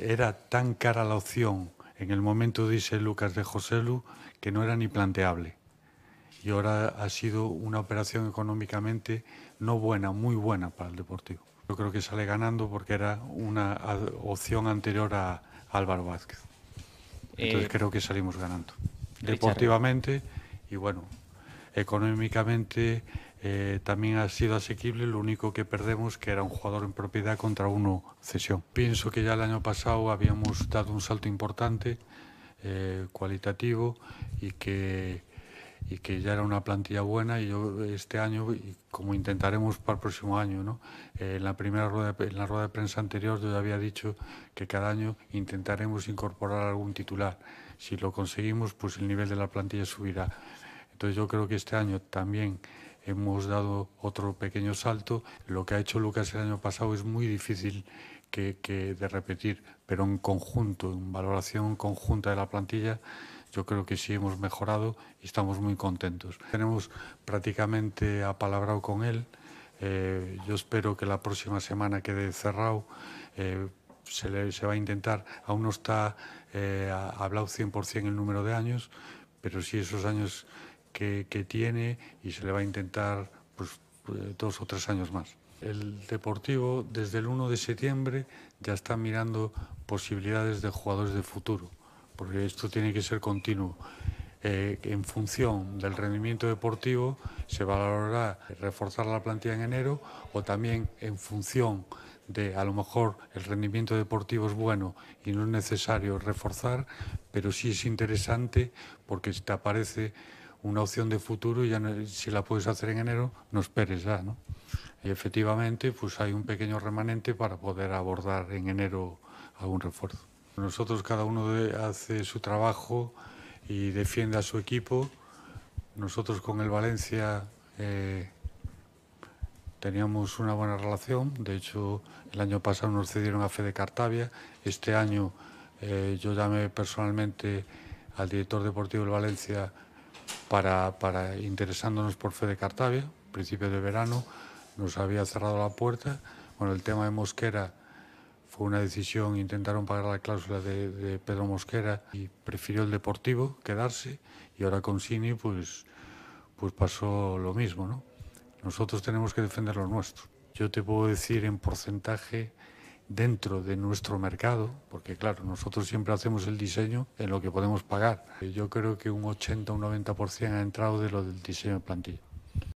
era tan cara la opción en el momento, dice Lucas de Lu que no era ni planteable. Y ahora ha sido una operación económicamente no buena, muy buena para el Deportivo. Yo creo que sale ganando porque era una opción anterior a Álvaro Vázquez. Eh, Entonces creo que salimos ganando. Deportivamente y bueno, económicamente eh, también ha sido asequible, lo único que perdemos que era un jugador en propiedad contra uno cesión. Pienso que ya el año pasado habíamos dado un salto importante, eh, cualitativo, y que, y que ya era una plantilla buena y yo este año, como intentaremos para el próximo año, ¿no? Eh, en, la primera rueda, en la rueda de prensa anterior yo ya había dicho que cada año intentaremos incorporar algún titular. Si lo conseguimos, pues el nivel de la plantilla subirá. Entonces yo creo que este año también hemos dado otro pequeño salto. Lo que ha hecho Lucas el año pasado es muy difícil que, de repetir, pero en conjunto, en valoración conjunta de la plantilla, yo creo que sí hemos mejorado y estamos muy contentos. Tenemos prácticamente apalabrado con él. Eh, yo espero que la próxima semana quede cerrado. Eh, se, va a intentar, aún no está eh, hablado 100% el número de años, pero si esos años que, tiene y se le va a intentar pues, eh, dos o tres años más. El Deportivo desde el 1 de septiembre ya está mirando posibilidades de jugadores de futuro, porque esto tiene que ser continuo. Eh, en función del rendimiento deportivo se valorará reforzar la plantilla en enero o también en función de a lo mejor el rendimiento deportivo es bueno y no es necesario reforzar, pero sí es interesante porque te aparece una opción de futuro y ya si la puedes hacer en enero, no esperes ya, ¿no? Y efectivamente, pues hay un pequeño remanente para poder abordar en enero algún refuerzo. Nosotros cada uno hace su trabajo y defiende a su equipo. Nosotros con el Valencia eh, teníamos una buena relación. De hecho, el año pasado nos cedieron a Fede Cartavia. Este año eh, yo llamé personalmente al director deportivo del Valencia para, para interesándonos por de Cartavia, principio de verano, nos había cerrado la puerta. Bueno, el tema de Mosquera fue una decisión, intentaron pagar la cláusula de, Pedro Mosquera y prefirió el Deportivo quedarse y ahora con Cini pues, pues pasó lo mismo, ¿no? Nosotros tenemos que defender lo nuestro. Yo te puedo decir en porcentaje dentro de nuestro mercado, porque claro, nosotros siempre hacemos el diseño en lo que podemos pagar. Yo creo que un 80 o un 90% ha entrado de lo del diseño de plantilla.